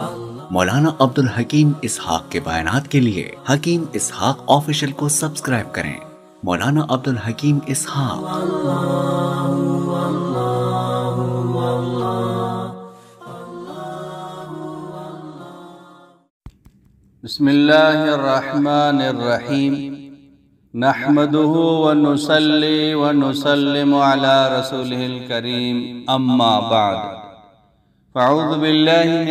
मौलाना अब्दुल हकीम इसहाक के बयानात के लिए हकीम इसहाक ऑफिशियल को सब्सक्राइब करें मौलाना अब्दुल हकीम इसहाक बिस्मिल्लाहिर्रहमानिर्रहीम नहमदुहु व नुसल्ली व नुसल्लिमु अला रसूलिल करीम अम्मा बाद الرحمن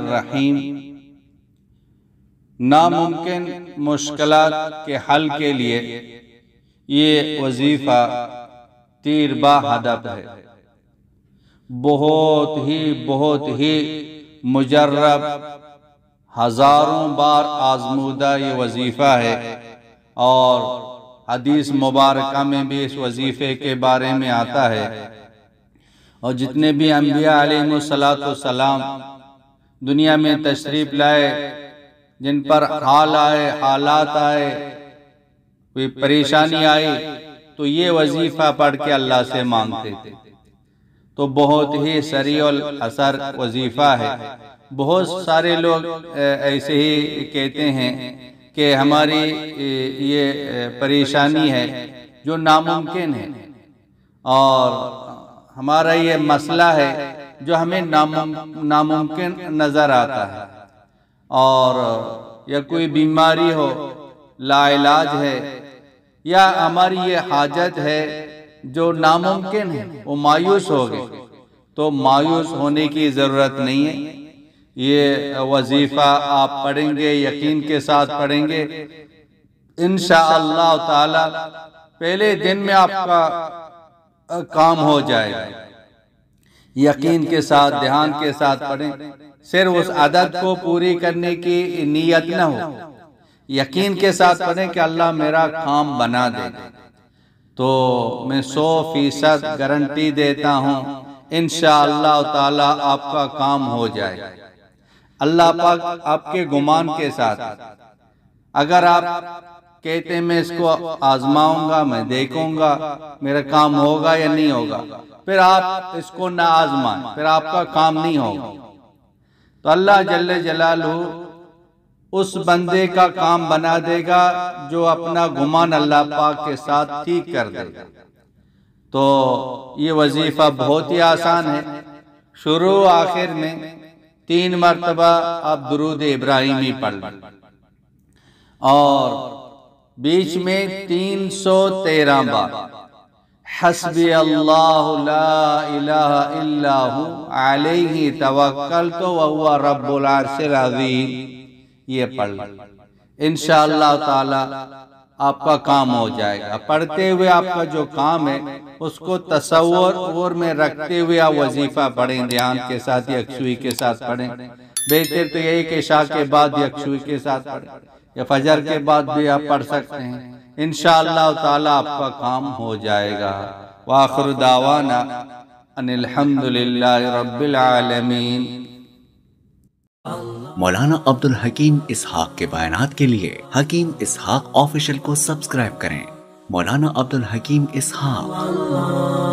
الرحيم नामुमकिन मुश्किल के हल के लिए ये वजीफ़ा तीर हदफ है बहुत ही बहुत ही मुजर्रब हज़ारों बार आजमूदा ये वजीफ़ा है और हदीस मुबारक में भी इस वजीफ़े के बारे में आता है और जितने भी अम्बिया सलाम दुनिया में तशरीफ़ लाए जिन पर हाल आए हालात आए कोई परेशानी आई तो ये तो वजीफ़ा पढ़ के अल्लाह से मांगते थे तो बहुत ही सरी असर वजीफ़ा है बहुत सारे लोग ऐसे ही कहते हैं कि हमारी ये परेशानी है जो नामुमकिन है और हमारा ये मसला है जो हमें नामुमकिन नज़र आता है और या कोई बीमारी हो लाइलाज है या हमारी ये हाजत है जो नामुमकिन है वो मायूस हो गए तो मायूस होने की ज़रूरत नहीं है ये वजीफ़ा आप पढ़ेंगे यकीन के साथ पढ़ेंगे इन ताला पहले दिन में आपका काम हो जाएगा यकीन के साथ ध्यान के साथ पढ़ें सिर्फ उस आदत को पूरी करने की नीयत न हो यकीन के साथ पढ़ें कि अल्लाह मेरा काम बना दे तो मैं सौ फीसद गारंटी देता हूँ इन ताला आपका काम हो जाएगा अल्लाह पाक आपके गुमान के साथ अगर आप कहते मैं इसको आजमाऊंगा मैं देखूंगा मेरा काम होगा या नहीं होगा फिर आप इसको ना आजमाए फिर आपका काम नहीं होगा तो अल्लाह जल्ल जलालू उस बंदे का काम बना देगा जो अपना गुमान अल्लाह पाक के साथ ठीक कर देगा तो ये वजीफा बहुत ही आसान है शुरू आखिर में तीन मरतबा आप दुरूद इब्राहिमी पढ़ लें और बीच में तीन सौ तेरह बार हसब अलैहि तवक्कल तो वह रब्बुल अरश ये पढ़ लें इन ताला आपका काम हो जाएगा पढ़ते हुए आपका जो काम है उसको तस्वर और में रखते हुए आप वजीफा पढ़ें ध्यान के साथ यकसुई के साथ पढ़ें बेहतर तो यही कि शाह के बाद यकसुई के साथ पढ़ें या फजर के बाद भी आप पढ़ सकते हैं इन ताला आपका काम हो जाएगा वाखर दावाना अनिलहमदुल्ला रबीआलमीन मौलाना अब्दुल हकीम इसहाक के बयानात के लिए हकीम इसहाक ऑफिशियल को सब्सक्राइब करें मौलाना अब्दुल हकीम इसहाक